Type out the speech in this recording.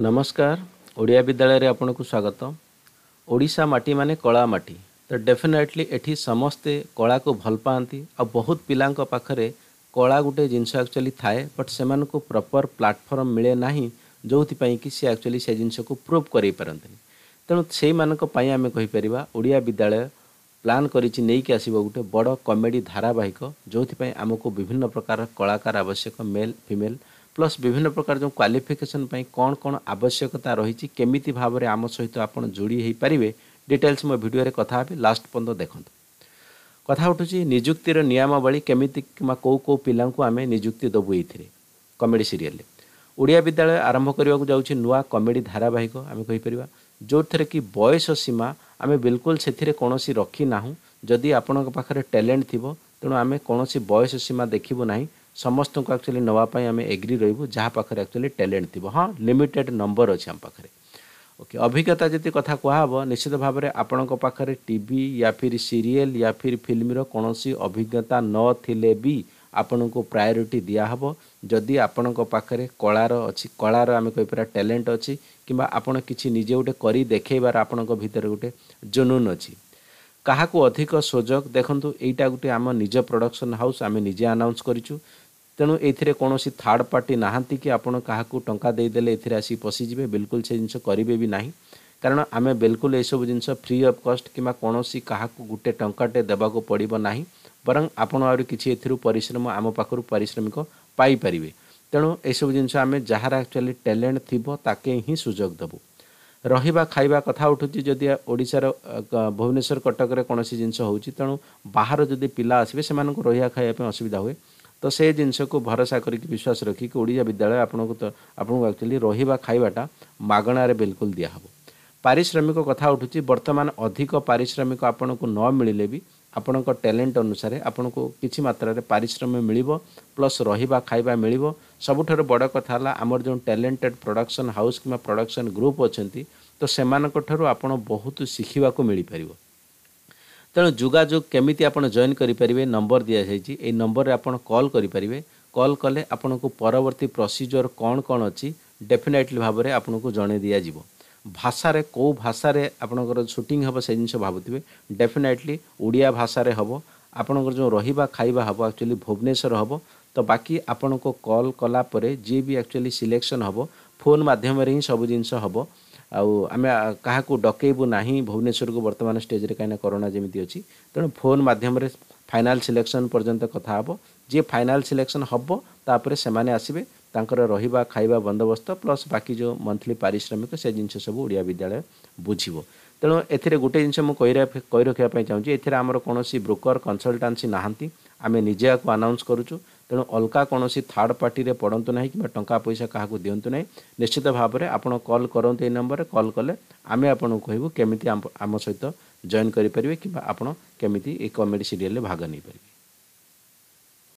नमस्कार ओडिया विद्यालय को स्वागत ओडिशा माटी माने कला माटी तो डेफिनेटली एठी समस्ते कला को भल पाती आ बहुत पाखरे कला गोटे जिनस एक्चुअली थाए बट से प्रपर प्लाटफर्म मिले ना जो कि सी एक्चुअली से जिनस को प्रूव कर तेणु से मानी आम कहीपर ओडिया विद्यालय प्लान करसब गोटे बड़ कमेडी धारावाहिक जो आम को विभिन्न प्रकार कलाकार आवश्यक मेल फिमेल ପ୍ଲସ୍ ବିଭିନ୍ନ ପ୍ରକାର ଯେଉଁ କ୍ୱାଲିଫିକେସନ୍ ପାଇଁ କ'ଣ କ'ଣ ଆବଶ୍ୟକତା ରହିଛି କେମିତି ଭାବରେ ଆମ ସହିତ ଆପଣ ଯୋଡ଼ି ହୋଇପାରିବେ ଡିଟେଲ୍ସ ମୋ ଭିଡ଼ିଓରେ କଥା ହେବି ଲାଷ୍ଟ ପର୍ଯ୍ୟନ୍ତ ଦେଖନ୍ତୁ କଥା ଉଠୁଛି ନିଯୁକ୍ତିର ନିୟମାବଳୀ କେମିତି କିମ୍ବା କେଉଁ କେଉଁ ପିଲାଙ୍କୁ ଆମେ ନିଯୁକ୍ତି ଦେବୁ ଏଇଥିରେ କମେଡ଼ି ସିରିଏଲ୍ରେ ଓଡ଼ିଆ ବିଦ୍ୟାଳୟ ଆରମ୍ଭ କରିବାକୁ ଯାଉଛି ନୂଆ କମେଡ଼ି ଧାରାବାହିକ ଆମେ କହିପାରିବା ଯେଉଁଥିରେ କି ବୟସ ସୀମା ଆମେ ବିଲକୁଲ ସେଥିରେ କୌଣସି ରଖିନାହୁଁ ଯଦି ଆପଣଙ୍କ ପାଖରେ ଟ୍ୟାଲେଣ୍ଟ ଥିବ ତେଣୁ ଆମେ କୌଣସି ବୟସ ସୀମା ଦେଖିବୁ ନାହିଁ ସମସ୍ତଙ୍କୁ ଆକ୍ଚୁଆଲି ନେବା ପାଇଁ ଆମେ ଏଗ୍ରି ରହିବୁ ଯାହା ପାଖରେ ଆକ୍ଚୁଆଲି ଟ୍ୟାଲେଣ୍ଟ ଥିବ ହଁ ଲିମିଟେଡ୍ ନମ୍ବର ଅଛି ଆମ ପାଖରେ ଓକେ ଅଭିଜ୍ଞତା ଯଦି କଥା କୁହାହେବ ନିଶ୍ଚିତ ଭାବରେ ଆପଣଙ୍କ ପାଖରେ ଟି ଭି ୟା ଫିର୍ ସିରିଏଲ୍ ୟା ଫିର୍ ଫିଲ୍ମର କୌଣସି ଅଭିଜ୍ଞତା ନଥିଲେ ବି ଆପଣଙ୍କୁ ପ୍ରାୟୋରିଟି ଦିଆହେବ ଯଦି ଆପଣଙ୍କ ପାଖରେ କଳାର ଅଛି କଳାର ଆମେ କହିପାରିବା ଟ୍ୟାଲେଣ୍ଟ ଅଛି କିମ୍ବା ଆପଣ କିଛି ନିଜେ ଗୋଟେ କରି ଦେଖେଇବାର ଆପଣଙ୍କ ଭିତରେ ଗୋଟେ ଜୁନୁନ୍ ଅଛି କାହାକୁ ଅଧିକ ସୁଯୋଗ ଦେଖନ୍ତୁ ଏଇଟା ଗୋଟେ ଆମ ନିଜ ପ୍ରଡ଼କ୍ସନ୍ ହାଉସ୍ ଆମେ ନିଜେ ଆନାଉନ୍ସ କରିଛୁ ତେଣୁ ଏଥିରେ କୌଣସି ଥାର୍ଡ଼ ପାର୍ଟି ନାହାନ୍ତି କି ଆପଣ କାହାକୁ ଟଙ୍କା ଦେଇଦେଲେ ଏଥିରେ ଆସି ପଶିଯିବେ ବିଲକୁଲ ସେ ଜିନିଷ କରିବେ ବି ନାହିଁ କାରଣ ଆମେ ବିଲକୁଲ ଏସବୁ ଜିନିଷ ଫ୍ରି ଅଫ୍ କଷ୍ଟ କିମ୍ବା କୌଣସି କାହାକୁ ଗୋଟେ ଟଙ୍କାଟେ ଦେବାକୁ ପଡ଼ିବ ନାହିଁ ବରଂ ଆପଣ ଆହୁରି କିଛି ଏଥିରୁ ପରିଶ୍ରମ ଆମ ପାଖରୁ ପାରିଶ୍ରମିକ ପାଇପାରିବେ ତେଣୁ ଏସବୁ ଜିନିଷ ଆମେ ଯାହାର ଆକ୍ଚୁଆଲି ଟ୍ୟାଲେଣ୍ଟ ଥିବ ତାକେ ହିଁ ସୁଯୋଗ ଦେବୁ ରହିବା ଖାଇବା କଥା ଉଠୁଛି ଯଦି ଓଡ଼ିଶାର ଭୁବନେଶ୍ୱର କଟକରେ କୌଣସି ଜିନିଷ ହେଉଛି ତେଣୁ ବାହାର ଯଦି ପିଲା ଆସିବେ ସେମାନଙ୍କୁ ରହିବା ଖାଇବା ପାଇଁ ଅସୁବିଧା ହୁଏ ତ ସେ ଜିନିଷକୁ ଭରସା କରିକି ବିଶ୍ୱାସ ରଖିକି ଓଡ଼ିଆ ବିଦ୍ୟାଳୟ ଆପଣଙ୍କୁ ତ ଆପଣଙ୍କୁ ଆକ୍ଚୁଆଲି ରହିବା ଖାଇବାଟା ମାଗଣାରେ ବିଲକୁଲ ଦିଆହେବ ପାରିଶ୍ରମିକ କଥା ଉଠୁଛି ବର୍ତ୍ତମାନ ଅଧିକ ପାରିଶ୍ରମିକ ଆପଣଙ୍କୁ ନ ମିଳିଲେ ବି ଆପଣଙ୍କ ଟ୍ୟାଲେଣ୍ଟ ଅନୁସାରେ ଆପଣଙ୍କୁ କିଛି ମାତ୍ରାରେ ପାରିଶ୍ରମିକ ମିଳିବ ପ୍ଲସ୍ ରହିବା ଖାଇବା ମିଳିବ ସବୁଠାରୁ ବଡ଼ କଥା ହେଲା ଆମର ଯେଉଁ ଟ୍ୟାଲେଣ୍ଟେଡ୍ ପ୍ରଡ଼କ୍ସନ୍ ହାଉସ୍ କିମ୍ବା ପ୍ରଡ଼କ୍ସନ୍ ଗ୍ରୁପ୍ ଅଛନ୍ତି ତ ସେମାନଙ୍କଠାରୁ ଆପଣ ବହୁତ ଶିଖିବାକୁ ମିଳିପାରିବ ତେଣୁ ଯୋଗାଯୋଗ କେମିତି ଆପଣ ଜଏନ୍ କରିପାରିବେ ନମ୍ବର ଦିଆଯାଇଛି ଏଇ ନମ୍ବରରେ ଆପଣ କଲ୍ କରିପାରିବେ କଲ୍ କଲେ ଆପଣଙ୍କୁ ପରବର୍ତ୍ତୀ ପ୍ରୋସିଜର୍ କ'ଣ କ'ଣ ଅଛି ଡେଫିନେଟଲି ଭାବରେ ଆପଣଙ୍କୁ ଜଣାଇ ଦିଆଯିବ ଭାଷାରେ କେଉଁ ଭାଷାରେ ଆପଣଙ୍କର ସୁଟିଂ ହେବ ସେ ଜିନିଷ ଭାବୁଥିବେ ଡେଫିନେଟଲି ଓଡ଼ିଆ ଭାଷାରେ ହେବ ଆପଣଙ୍କର ଯେଉଁ ରହିବା ଖାଇବା ହେବ ଆକ୍ଚୁଆଲି ଭୁବନେଶ୍ୱର ହେବ ତ ବାକି ଆପଣଙ୍କୁ କଲ୍ କଲା ପରେ ଯିଏ ବି ଆକ୍ଚୁଆଲି ସିଲେକ୍ସନ୍ ହେବ ଫୋନ୍ ମାଧ୍ୟମରେ ହିଁ ସବୁ ଜିନିଷ ହେବ ଆଉ ଆମେ କାହାକୁ ଡକେଇବୁ ନାହିଁ ଭୁବନେଶ୍ୱରକୁ ବର୍ତ୍ତମାନ ଷ୍ଟେଜ୍ରେ କାହିଁକିନା କରୋନା ଯେମିତି ଅଛି ତେଣୁ ଫୋନ୍ ମାଧ୍ୟମରେ ଫାଇନାଲ୍ ସିଲେକ୍ସନ୍ ପର୍ଯ୍ୟନ୍ତ କଥା ହେବ ଯିଏ ଫାଇନାଲ୍ ସିଲେକ୍ସନ୍ ହେବ ତାପରେ ସେମାନେ ଆସିବେ ତାଙ୍କର ରହିବା ଖାଇବା ବନ୍ଦୋବସ୍ତ ପ୍ଲସ୍ ବାକି ଯେଉଁ ମନ୍ଥଲି ପାରିଶ୍ରମିକ ସେ ଜିନିଷ ସବୁ ଓଡ଼ିଆ ବିଦ୍ୟାଳୟ ବୁଝିବ ତେଣୁ ଏଥିରେ ଗୋଟେ ଜିନିଷ ମୁଁ କହି କହି ରଖିବା ପାଇଁ ଚାହୁଁଛି ଏଥିରେ ଆମର କୌଣସି ବ୍ରୋକର୍ କନସଲଟାନ୍ସି ନାହାନ୍ତି ଆମେ ନିଜେ ଆକୁ ଆନାଉନ୍ସ କରୁଛୁ ତେଣୁ ଅଲଗା କୌଣସି ଥାର୍ଡ଼ ପାର୍ଟିରେ ପଡ଼ନ୍ତୁ ନାହିଁ କିମ୍ବା ଟଙ୍କା ପଇସା କାହାକୁ ଦିଅନ୍ତୁ ନାହିଁ ନିଶ୍ଚିତ ଭାବରେ ଆପଣ କଲ୍ କରନ୍ତୁ ଏଇ ନମ୍ବରରେ କଲ୍ କଲେ ଆମେ ଆପଣଙ୍କୁ କହିବୁ କେମିତି ଆମ ସହିତ ଜଏନ୍ କରିପାରିବେ କିମ୍ବା ଆପଣ କେମିତି ଏ କମେଡ଼ି ସିରିଏଲ୍ରେ ଭାଗ ନେଇପାରିବେ